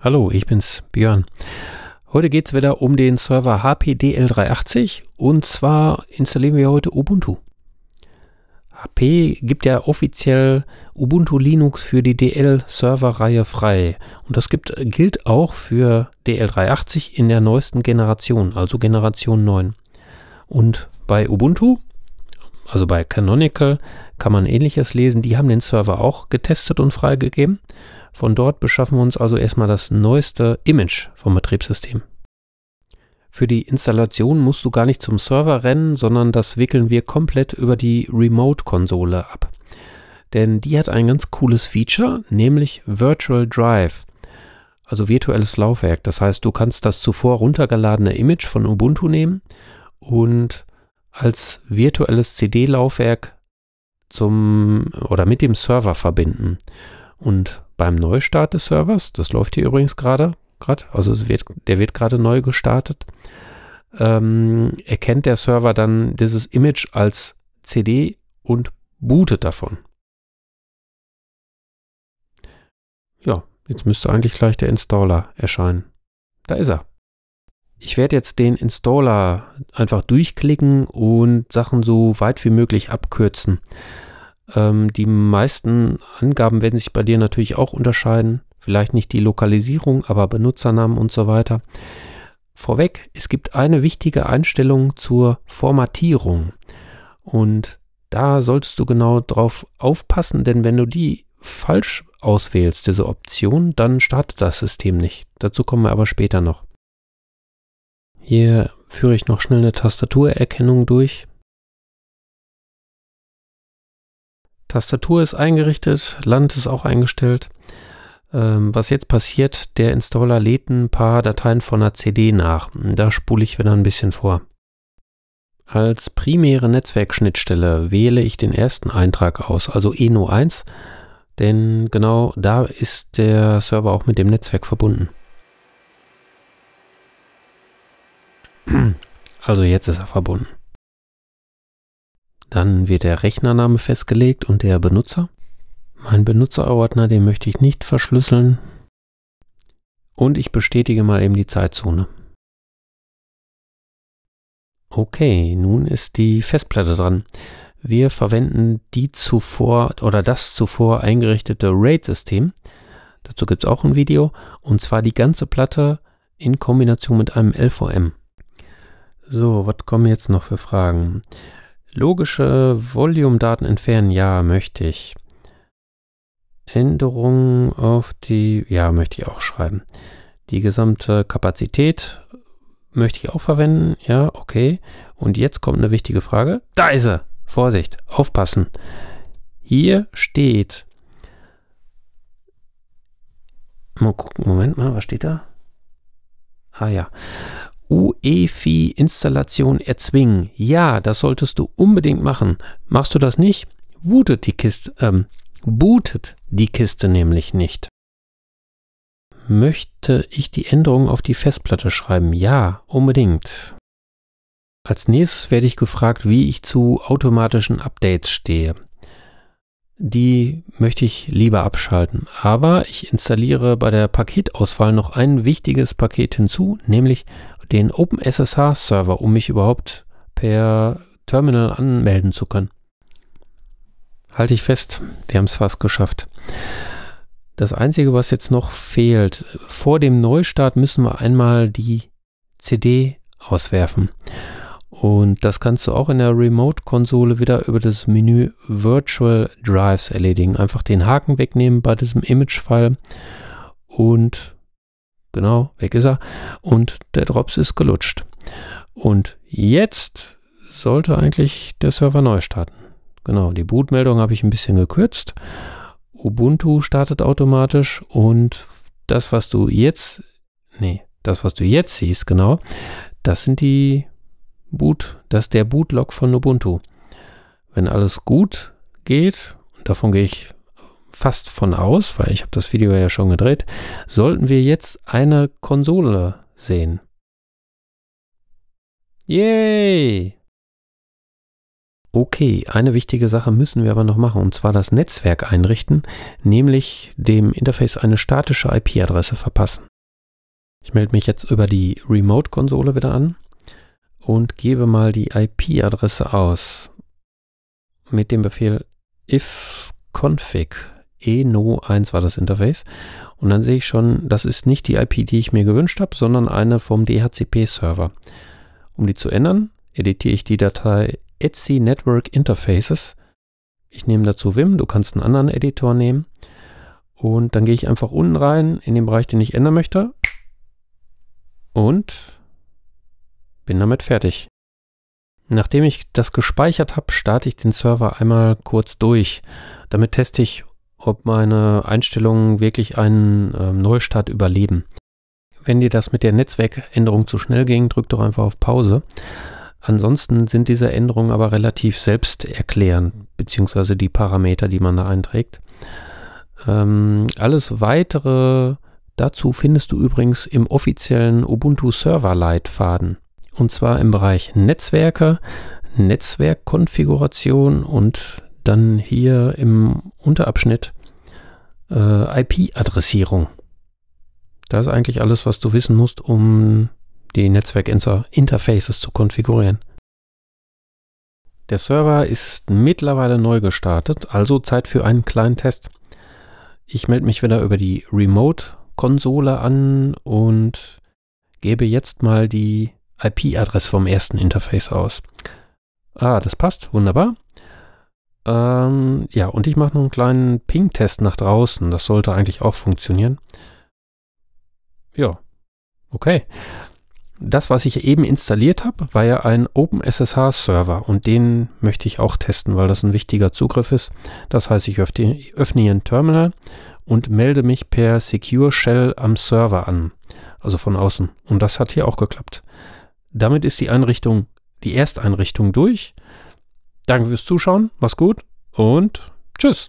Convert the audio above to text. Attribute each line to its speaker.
Speaker 1: Hallo, ich bin's, Björn. Heute geht's wieder um den Server HPDL380 und zwar installieren wir heute Ubuntu. HP gibt ja offiziell Ubuntu Linux für die DL-Server-Reihe frei und das gibt, gilt auch für DL380 in der neuesten Generation, also Generation 9. Und bei Ubuntu, also bei Canonical, kann man ähnliches lesen. Die haben den Server auch getestet und freigegeben von dort beschaffen wir uns also erstmal das neueste Image vom Betriebssystem. Für die Installation musst du gar nicht zum Server rennen, sondern das wickeln wir komplett über die Remote-Konsole ab. Denn die hat ein ganz cooles Feature, nämlich Virtual Drive, also virtuelles Laufwerk. Das heißt, du kannst das zuvor runtergeladene Image von Ubuntu nehmen und als virtuelles CD-Laufwerk zum oder mit dem Server verbinden. Und beim Neustart des Servers, das läuft hier übrigens gerade, also wird, der wird gerade neu gestartet, ähm, erkennt der Server dann dieses Image als CD und bootet davon. Ja, jetzt müsste eigentlich gleich der Installer erscheinen. Da ist er. Ich werde jetzt den Installer einfach durchklicken und Sachen so weit wie möglich abkürzen. Ähm, die meisten Angaben werden sich bei dir natürlich auch unterscheiden. Vielleicht nicht die Lokalisierung, aber Benutzernamen und so weiter. Vorweg, es gibt eine wichtige Einstellung zur Formatierung. Und da solltest du genau drauf aufpassen, denn wenn du die falsch auswählst, diese Option, dann startet das System nicht. Dazu kommen wir aber später noch. Hier führe ich noch schnell eine Tastaturerkennung durch. Tastatur ist eingerichtet, Land ist auch eingestellt. Ähm, was jetzt passiert, der Installer lädt ein paar Dateien von einer CD nach. Da spule ich wieder ein bisschen vor. Als primäre Netzwerkschnittstelle wähle ich den ersten Eintrag aus, also ENO1, denn genau da ist der Server auch mit dem Netzwerk verbunden. Also jetzt ist er verbunden. Dann wird der Rechnername festgelegt und der Benutzer. Mein Benutzerordner, den möchte ich nicht verschlüsseln. Und ich bestätige mal eben die Zeitzone. Okay, nun ist die Festplatte dran. Wir verwenden die zuvor oder das zuvor eingerichtete RAID-System. Dazu gibt es auch ein Video und zwar die ganze Platte in Kombination mit einem LVM. So, was kommen jetzt noch für Fragen? Logische Volume-Daten entfernen, ja, möchte ich. Änderungen auf die, ja, möchte ich auch schreiben. Die gesamte Kapazität möchte ich auch verwenden, ja, okay. Und jetzt kommt eine wichtige Frage. Da ist er! Vorsicht, aufpassen. Hier steht. Mal gucken, Moment mal, was steht da? Ah ja. UEFI-Installation erzwingen. Ja, das solltest du unbedingt machen. Machst du das nicht, bootet die Kiste, ähm, bootet die Kiste nämlich nicht. Möchte ich die Änderung auf die Festplatte schreiben? Ja, unbedingt. Als nächstes werde ich gefragt, wie ich zu automatischen Updates stehe die möchte ich lieber abschalten. Aber ich installiere bei der Paketauswahl noch ein wichtiges Paket hinzu, nämlich den OpenSSH Server, um mich überhaupt per Terminal anmelden zu können. Halte ich fest, wir haben es fast geschafft. Das Einzige, was jetzt noch fehlt, vor dem Neustart müssen wir einmal die CD auswerfen. Und das kannst du auch in der Remote-Konsole wieder über das Menü Virtual Drives erledigen. Einfach den Haken wegnehmen bei diesem Image-File und genau, weg ist er. Und der Drops ist gelutscht. Und jetzt sollte eigentlich der Server neu starten. Genau, die Bootmeldung habe ich ein bisschen gekürzt. Ubuntu startet automatisch und das, was du jetzt, nee, das, was du jetzt siehst, genau, das sind die Boot, das ist der Bootlog von Ubuntu. Wenn alles gut geht, davon gehe ich fast von aus, weil ich habe das Video ja schon gedreht, sollten wir jetzt eine Konsole sehen. Yay! Okay, eine wichtige Sache müssen wir aber noch machen, und zwar das Netzwerk einrichten, nämlich dem Interface eine statische IP-Adresse verpassen. Ich melde mich jetzt über die Remote-Konsole wieder an und gebe mal die IP-Adresse aus mit dem Befehl ifconfig eno1 war das Interface und dann sehe ich schon, das ist nicht die IP, die ich mir gewünscht habe, sondern eine vom DHCP-Server. Um die zu ändern, editiere ich die Datei Etsy Network Interfaces. Ich nehme dazu Wim, du kannst einen anderen Editor nehmen. Und dann gehe ich einfach unten rein in den Bereich, den ich ändern möchte. Und bin damit fertig. Nachdem ich das gespeichert habe, starte ich den Server einmal kurz durch. Damit teste ich, ob meine Einstellungen wirklich einen äh, Neustart überleben. Wenn dir das mit der Netzwerkänderung zu schnell ging, drück doch einfach auf Pause. Ansonsten sind diese Änderungen aber relativ selbsterklärend, beziehungsweise die Parameter, die man da einträgt. Ähm, alles weitere dazu findest du übrigens im offiziellen Ubuntu Server Leitfaden und zwar im Bereich Netzwerke, Netzwerkkonfiguration und dann hier im Unterabschnitt äh, IP-Adressierung. Das ist eigentlich alles, was du wissen musst, um die Netzwerkinterfaces zu konfigurieren. Der Server ist mittlerweile neu gestartet, also Zeit für einen kleinen Test. Ich melde mich wieder über die Remote-Konsole an und gebe jetzt mal die IP-Adresse vom ersten Interface aus. Ah, das passt, wunderbar. Ähm, ja, und ich mache noch einen kleinen Ping-Test nach draußen. Das sollte eigentlich auch funktionieren. Ja, okay. Das, was ich eben installiert habe, war ja ein OpenSSH-Server und den möchte ich auch testen, weil das ein wichtiger Zugriff ist. Das heißt, ich öffne, öffne hier ein Terminal und melde mich per Secure Shell am Server an, also von außen. Und das hat hier auch geklappt damit ist die Einrichtung, die Ersteinrichtung durch. Danke fürs Zuschauen, mach's gut und tschüss.